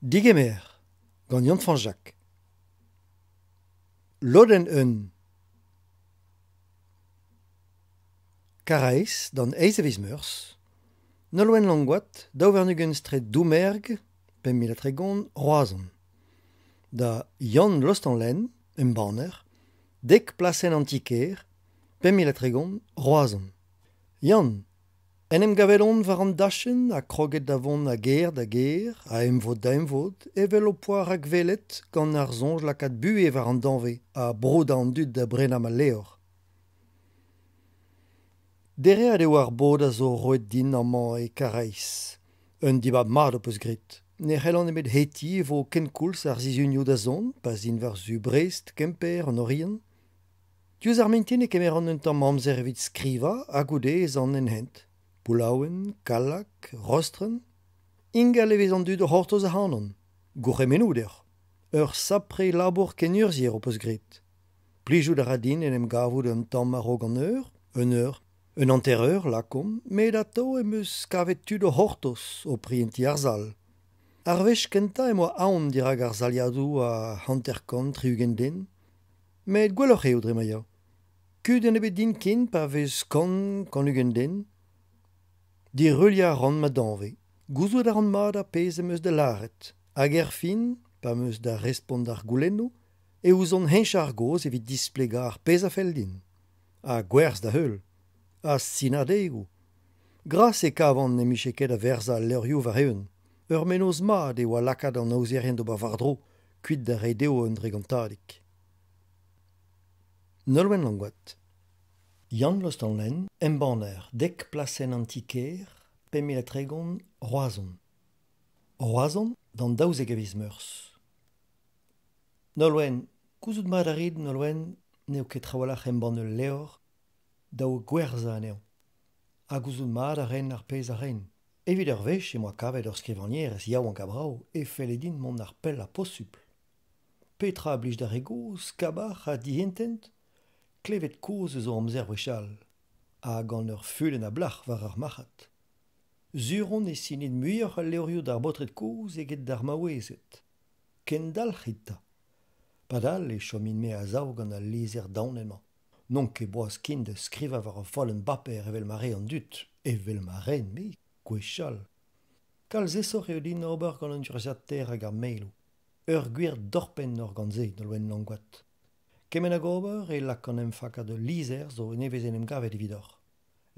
Digemer, gant Jan fan jak. Loden un. Karaiz, dan eize viz meurs, nolwen langwat, stret doumerg, pen milatre Da jan lost an len, un banner, dek plasen antiker, pen milatre gond, roazan. Enem on war an dachen a kroget da vont a ger da ger, a em vod da em vod, evel o poar ak velet gant ar zonj lakad bu e war an danve, a bro da an dud da brena ma leor. Dere a deo ar bod a zo roet din amant e karaiz. Un diba mar da peus grit. Ne an emet heti e vo kenkouls ar zizunio da zon, pa zin var zu brest, kemper, an orien. Diouz ar mentin e kemeran un tam amzer evit skriva, a goude e an enhent. hent. poulaouen, kalak, rostren, inga levez an dud hortoz a hanon, gourre menoud er, ur sapre labour ken urzier o gret. Plijou da radin en em gavoud un tam a an ur, un ur, un ur, lakom, me da em eus kavet tud o hortos o prienti arzal. Ar vech kenta em aon dira gar a hanter kon triugen den, met et eo dremaia. Kud en ebet din kin pa vez kon kon ugen den, di relia ran ma danve. Gouzout ar an mad a pez em eus de laret. Hag er fin, pa meus da respond ar goulenno, e ouz an hench ar goz evit displega ar pez a fel din. A gwerz da heul. A sina deigou. Gras e kavan ne miche a verza leurioù var eun. Ur menoz mad e oa lakad an auzerien do bavardro, kuit da reideo an dregantadik. Nolwenn Yann lost an len, en dek plasen an tiker, pemil tregon, roazon. Roazon, dan daouze gavis meurs. Nolwen, kouzout madarid, nolwen, neo ket trawalach en banner leor, daou gwerza aneo. A gouzout madaren ar pez aren. Evit ur vech, mo kavet ur skrivanier, ez yaou an gabrao, e feledin mon ar pel a posupl. Petra a blij da ego, a dihentent, klevet koz om o amzer wechal, a gant ur fulen a blach war ar machat. Zuron e sinid muioc a leorio d'ar botret koz eget d'ar maouezet. Ken dal chita. Padal e chomin me a zao gant al lezer Non ke boaz kind skriva war a fallen baper evel mare an dut, evel mare en me, gwechal. Kal zesor eo din ober gant an diurzat ter ag ar meilo. Ur gwir dorpen ur gant ze, Kemen a gober e lakon em faka de lizer zo nevezen em gavet vidor.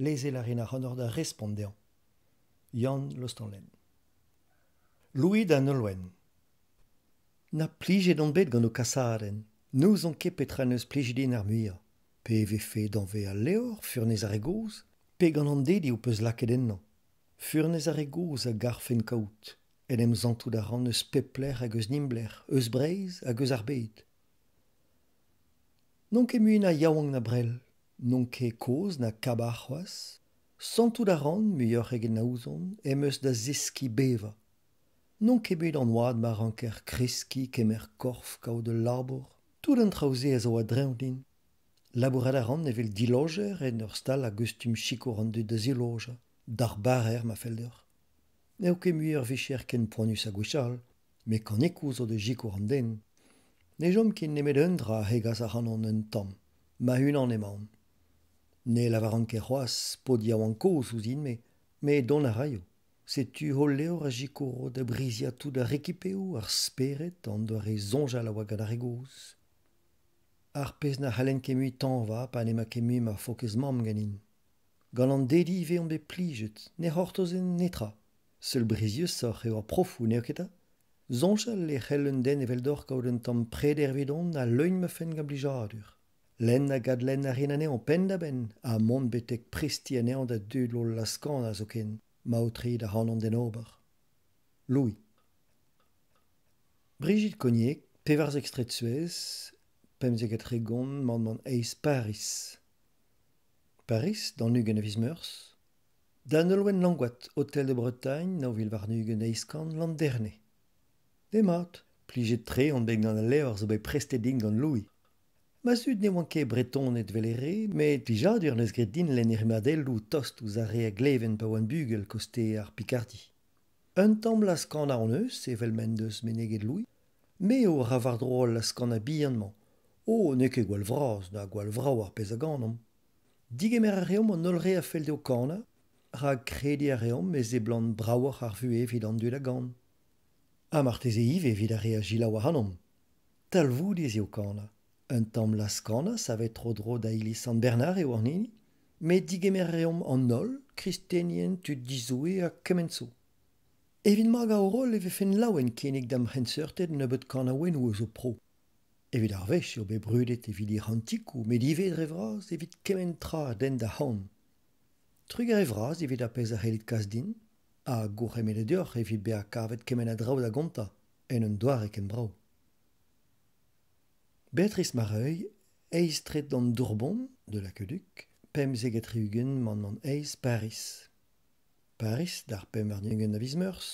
Leze la rena honor da respondean. Yann Lostanlen. Louis da Nolwen. Na plije d'an bet gant o nous on ket petra neus plije din ar muir. Pe e vefe don ve a leor, furnez ar egoz, pe gant an dedi o peus laket ennan. Furnez ar egoz a garfen kaout, en em zantou a ran eus pepler hag eus nimbler, eus breiz hag eus arbeit. non ket mui na yaouang na brel, non ket koz na kabarhoaz, santout a ran mui ur egen na ouzon, emeus da ziski beva. Non ket mui d'an oad ma anker kriski kemer korf kao de labor, tout an traouze a zo adreon din. Labourad a ran evel diloger e n'ur stal a gustum chikour an du da ziloja, dar bar er ma felder. Ne ket mui ur ken poanus a gouchal me kan ekouzo de jikour an den, Ne jom kin nemet un dra hegas ar anon un tam, ma hun an emaon. Ne lavar ket c'hoaz, po an koz ouz in me, me don a raio. Se tu ho leo da brizia tout da rekipeo ar speret an doar e zonja la gada regoz. Ar pez na halen kemui tan va pa ne ma kemui ma fokez ganin. Gan an dedi ve an be plijet, ne hortozen netra. Seul brizio sor e oa profu Zonchal e c'hell un den evel d'or kaout un tamm vidon a leun me fenn gab lijadur. Lenn a gad len a rin an pen da ben, a mont betek presti anezhañ da dud lo laskan a zo ken, ma o tri da hanan den ober. Louis. Brigitte Cognier, pevars ekstret Suez, pemzeg et regon, mand man eis Paris. Paris, dan nugen a vizmeurs, Dan eo loen langwat, hotel de Bretagne, nao vil war nugen eiskan lan Et mat, tre an beg gant le zo bei presteding gant loui. Ma sud ne oan ket breton et velere, met pija dur nez gret din len er madel ou tost ouz zare a gleven pa oan bugel koste ar Picardi. Un tam la skan ar neus, e men deus meneget loui, me o ravar drol la skan a bihan man. O ne ket gwal vraz, da gwal vrao ar pez a gant Dig emer ar an olre a fel deo kana, ra kredi a reom, mez e blant brao ar vu evit an duet a gant. a marteze iv e vid a reagila la oa vous Talvoud eo kanna. Un tam las kanna savet tro dro da ili san Bernard e warnini. me digemer reom an nol, kristenien tut dizoe a kemenzo. Evit maga o rol eve fen laouen kenik dam hensurtet nebet kanna wen ou eo pro. Evit ar vech eo be brudet evit ir antiko, me divet revraz evit den da hon. Trug revraz er evit a a helit kazdin, a gour e mele dior evit be a kavet kemen a draou da gonta en un doar e ken brau. Beatrice Mareuil eiz tret d'an Dourbon de la keduc pem zeget riugen man an eiz Paris. Paris dar pem varnugen a vizmeurs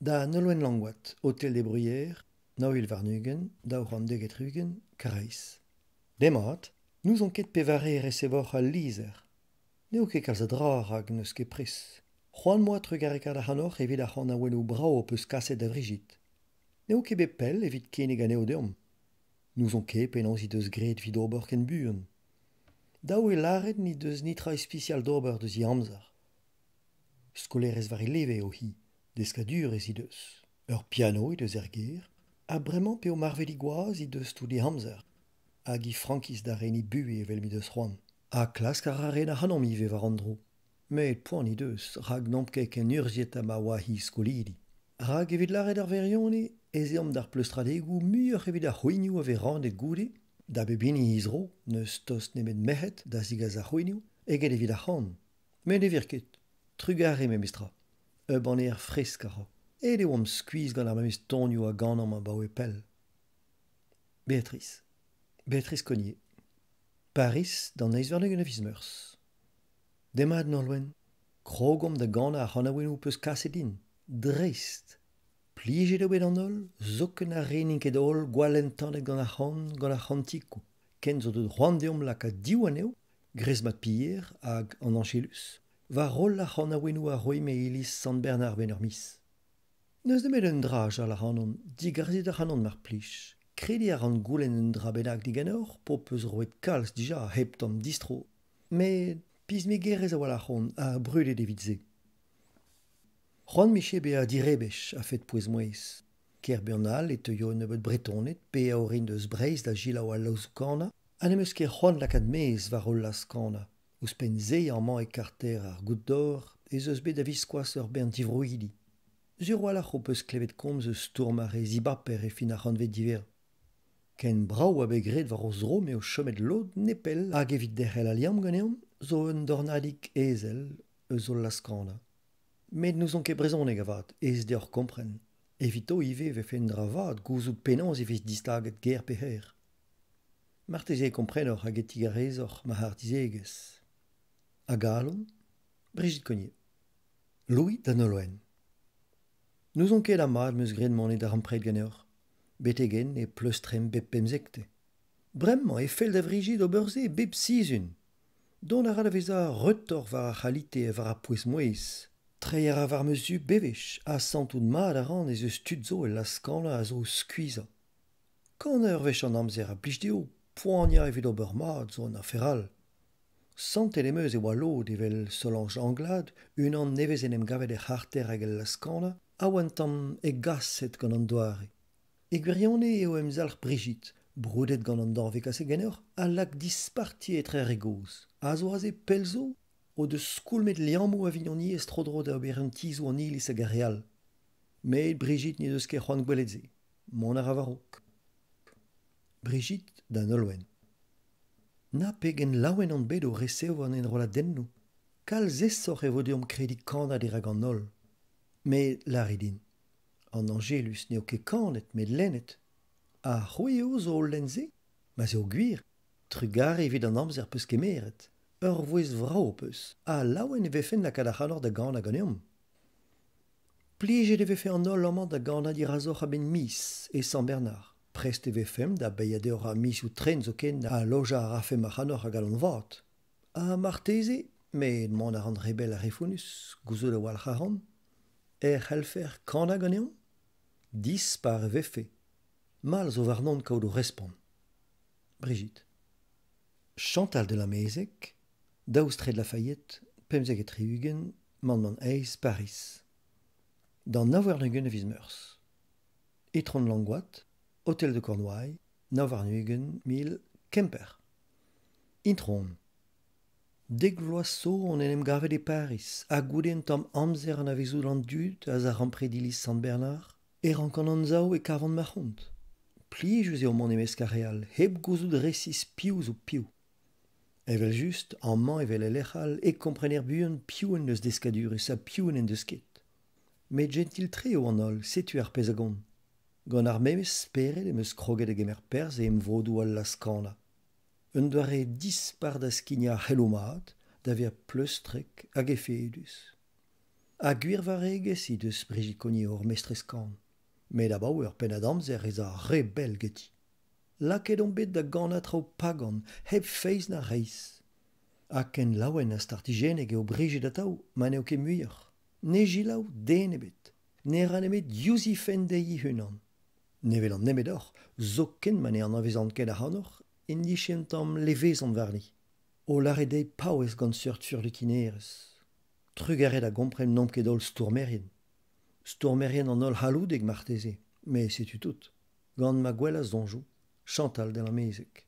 da neloen langwat hotel de bruyère nao il varnugen da ouran deget riugen kareiz. Demat, nous on ket pevare e recevoc'h al lizer. Ne a n'eo neus ket a hag neus ket pris. Hoan moa tru gareka da hanoc evit a brao o peus kaset da Vrigit. Ne o kebe pell evit kene gane o deom. Nous on ke pe nanzi deus gret vid ober ken buen. Daou e laret ni deus nitra espisial d'ober deus i amzar. Skoler ez vari leve o hi, deska dur ez i Ur piano e deus er a bremañ pe o marveli gwaaz i deus tout i amzar. Hag i frankiz da reni ni evel mi deus roan. Ha klaskar a re na hanomi ve varandrou. me poni deus rag nomp ket ken urziet am a wahi skolidi. Rag evit laret ar verioni, eze om dar pleustradegou muur evit ar huiniu ave rande goude, da bebini izro, neus tost nemet mehet da zigaz ar huiniu, eget evit ar hon. Me ne virket, trugare me mistra, eb an eir fresk arro, ed eo am skuiz gant ar mamist tonio a gant am a bao e Beatrice, Beatrice Cognier, Paris, dans les Demad Norwen, krogom da gana a hanawen peus kaset din, drist. Plijet a wet an ol, zoken a reinink ed ol gwalentan da gana hon, gana hantiko. Ken zo deud c'hoan deom lak a diw an eo, grez mat pier hag an anchelus, va rol la hanawen ou a roi me ilis San Bernard ben ur mis. Neus demet un draj a la hanon, di garzit a mar plij. Kredi a ran goulen un dra benak digan po peus roet kals dija a heptan distro. Met Piz me gerez a wala c'hon, a brûle de vitze. C'hon me a direbech a fet poez moez. Ker bernal et teo nevet bretonet, pe a orin deus breiz da gila oa laus kanna, an emez ker c'hon lakad mez var ol las kanna. Ous pen ze a man e karter ar gout d'or, ez eus bet a viskoaz ur bern divrouili. Zer oa lach o peus klevet komz eus tourma ziba per e fin a c'hanvet diver. Ken brau a begret var o zro me o chomet lod nepel hag evit derrel aliam ganeon zo un dornadik ezel eus ol laskana. Met nous on ket brezonek ez de or kompren. Evito ive ve fen dravat, gouzout penans ivez e distaget ger peher. Martezei kompren or hag etig ar ezor ma hartizeges. A galon, Brigit Cognier. Louis Danoloen. Nous on ket a-mad meus gren monet ar ampret ganeur Betegen e pleustrem bep pemzekte. Bremmo e fel da vrigid o beurze bep Bep sizun. Don a ra a retor war ar chalite e war ar pouez mouez. Tre a war bevech a santoun mat a ran ez eus tud zo e la a zo skuiza. Kan a vech an amzer a blij deo, evit ober zo an a feral. Sant e oa e walo devel un anglad, unan en em gavet er e charter agel la skanla, a am e gasset gant an doare. E gwerionne eo emzalc Brigitte, Brudet gant an darvek ase gen a lak disparti e tre A zo aze pel o de skoulmet liamou a vignon ni est dro da ober an tizou an ili sa gareal. Me e Brigitte ni deus ke c'hoan gwelet Mon ar avarok. Brigitte da nolwen. Na pe gen lawen an bedo reseo an en rola denno. Kal so e vode om kredi kanda de er gant nol. Me laridin. An angelus ne o ke kanet, me lenet, a c'hoe eo zo o lenze, ma zeo gwir, trugare evit an amzer peus kemeret, ur voez vrao peus, a laouen e vefen la kadachanor da gant a ganeom. Plije de vefe an ol e amant da gant di razoc a ben mis e San Bernard, prest e vefem da beyade a mis ou tren zo ken a loja a rafem a chanor a galon vat. A marteze, me mon a rand rebel a refonus, gouzo da wal charan, e er c'halfer kant a ganeom, dis par e vefe. mal zo war non kaout respon. Brigitte. Chantal de la Mezek, d'Austre de la Fayette, pemzeg et triugen, man eis, Paris. Dan navar nugen Etron meurs. Etron langoat, hotel de Cornouaille, navar nugen, mil, Kemper. Intron. Deg loasso on enem gavet e Paris, a gouden tam amzer an avezou lan dut a zarempredilis saint Bernard, er e rankan an e kavant ma c'hont. plijus eo mon emez karreal, heb gozout resis piouz o piou. Evel just, an man evel e lechal e bu buen piouen eus deskadur e sa piouen en deusket. Met gentil tre eo an ol, setu ar pezagon. Gant ar memes spere le meus kroget e gemer perz e em vodou al la Un doare dispar da skinia c'helo mat da vea pleustrek a gefe edus. A guir vare e deus brezikoni or mestre met a bauer pen amzer ez a re bel geti. Laket on bet da gant pagan, heb feiz na reiz. A ken laouen a startigeneg eo brije da tau, man eo ke muir. Ne jilau den ne ran emet diouzi hunan. Ne velan nemet zo ken man eo anavezant ket a hanor, en nixen tam levezant O lare dei pao ez gant surt sur lu kinerez. Trugare a gomprem nom ket ol stourmerien. stormerien en ol haloudeg mais mais c'est tout, Grande ma Zonjou, donjou, chantal de la musique.